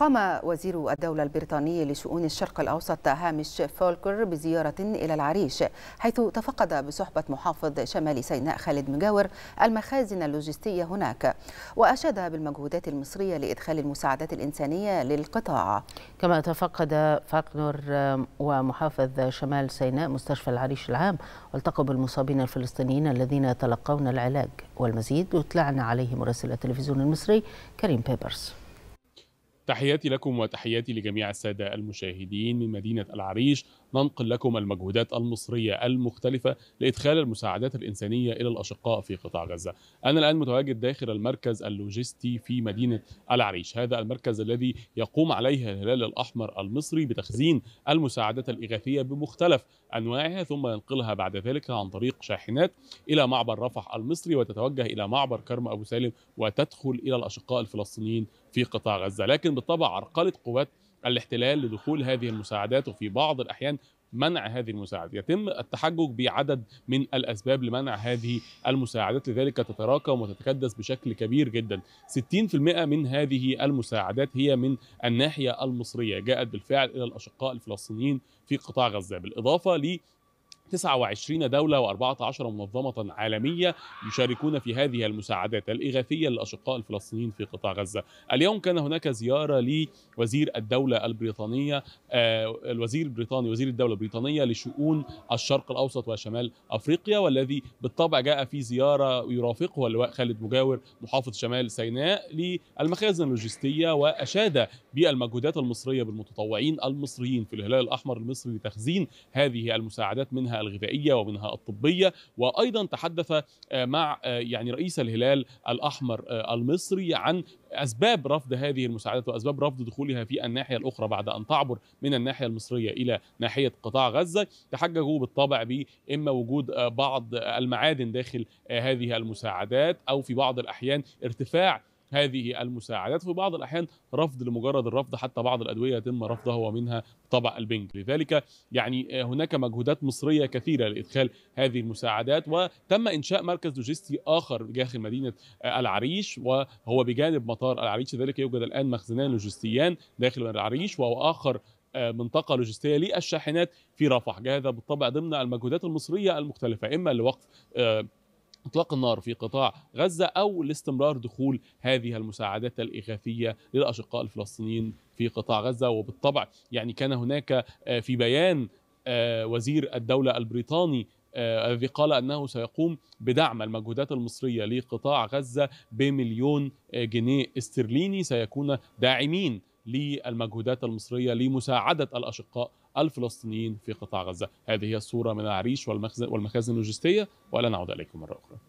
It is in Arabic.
قام وزير الدولة البريطاني لشؤون الشرق الأوسط هامش فولكر بزيارة إلى العريش حيث تفقد بصحبة محافظ شمال سيناء خالد مجاور المخازن اللوجستية هناك وأشاد بالمجهودات المصرية لإدخال المساعدات الإنسانية للقطاع كما تفقد فاكنور ومحافظ شمال سيناء مستشفى العريش العام والتقوا بالمصابين الفلسطينيين الذين يتلقون العلاج والمزيد يطلعنا عليه مراسل التلفزيون المصري كريم بيبرس تحياتي لكم وتحياتي لجميع السادة المشاهدين من مدينة العريش ننقل لكم المجهودات المصرية المختلفة لإدخال المساعدات الإنسانية إلى الأشقاء في قطاع غزة أنا الآن متواجد داخل المركز اللوجستي في مدينة العريش هذا المركز الذي يقوم عليه الهلال الأحمر المصري بتخزين المساعدات الإغاثية بمختلف أنواعها ثم ينقلها بعد ذلك عن طريق شاحنات إلى معبر رفح المصري وتتوجه إلى معبر كرم أبو سالم وتدخل إلى الأشقاء الفلسطينيين في قطاع غزة لكن بالطبع عرقلة قوات الاحتلال لدخول هذه المساعدات وفي بعض الأحيان منع هذه المساعدات يتم التحجج بعدد من الأسباب لمنع هذه المساعدات لذلك تتراكم وتتكدس بشكل كبير جدا 60% من هذه المساعدات هي من الناحية المصرية جاءت بالفعل إلى الأشقاء الفلسطينيين في قطاع غزة بالإضافة 29 دولة و14 منظمة عالمية يشاركون في هذه المساعدات الإغاثية للأشقاء الفلسطينيين في قطاع غزة اليوم كان هناك زيارة لوزير الدولة البريطانية آه، الوزير البريطاني وزير الدولة البريطانية لشؤون الشرق الأوسط وشمال أفريقيا والذي بالطبع جاء في زيارة يرافقه اللواء خالد مجاور محافظ شمال سيناء للمخازن اللوجستية وأشاد بالمجهودات المصرية بالمتطوعين المصريين في الهلال الأحمر المصري لتخزين هذه المساعدات منها الغذائيه ومنها الطبيه وايضا تحدث آه، مع آه، يعني رئيس الهلال الاحمر آه، المصري عن اسباب رفض هذه المساعدات واسباب رفض دخولها في الناحيه الاخرى بعد ان تعبر من الناحيه المصريه الى ناحيه قطاع غزه تحججوا بالطبع باما وجود بعض المعادن داخل هذه المساعدات او في بعض الاحيان ارتفاع هذه المساعدات في بعض الأحيان رفض لمجرد الرفض حتى بعض الأدوية يتم رفضها ومنها طبع البنج لذلك يعني آه، هناك مجهودات مصرية كثيرة لإدخال هذه المساعدات وتم إنشاء مركز لوجستي آخر داخل مدينة آه، العريش وهو بجانب مطار العريش لذلك يوجد الآن مخزنان لوجستيان داخل العريش وهو آخر آه، منطقة لوجستية للشاحنات في رفح هذا بالطبع ضمن المجهودات المصرية المختلفة إما لوقف اطلاق النار في قطاع غزه او لاستمرار دخول هذه المساعدات الاغاثيه للاشقاء الفلسطينيين في قطاع غزه وبالطبع يعني كان هناك آه، في بيان آه، وزير الدوله البريطاني آه، الذي قال انه سيقوم بدعم المجهودات المصريه لقطاع غزه بمليون جنيه استرليني سيكون داعمين للمجهودات المصريه لمساعده الاشقاء الفلسطينيين في قطاع غزة هذه هي الصورة من العريش والمخزن, والمخازن اللوجستية ولا نعود إليكم مرة أخرى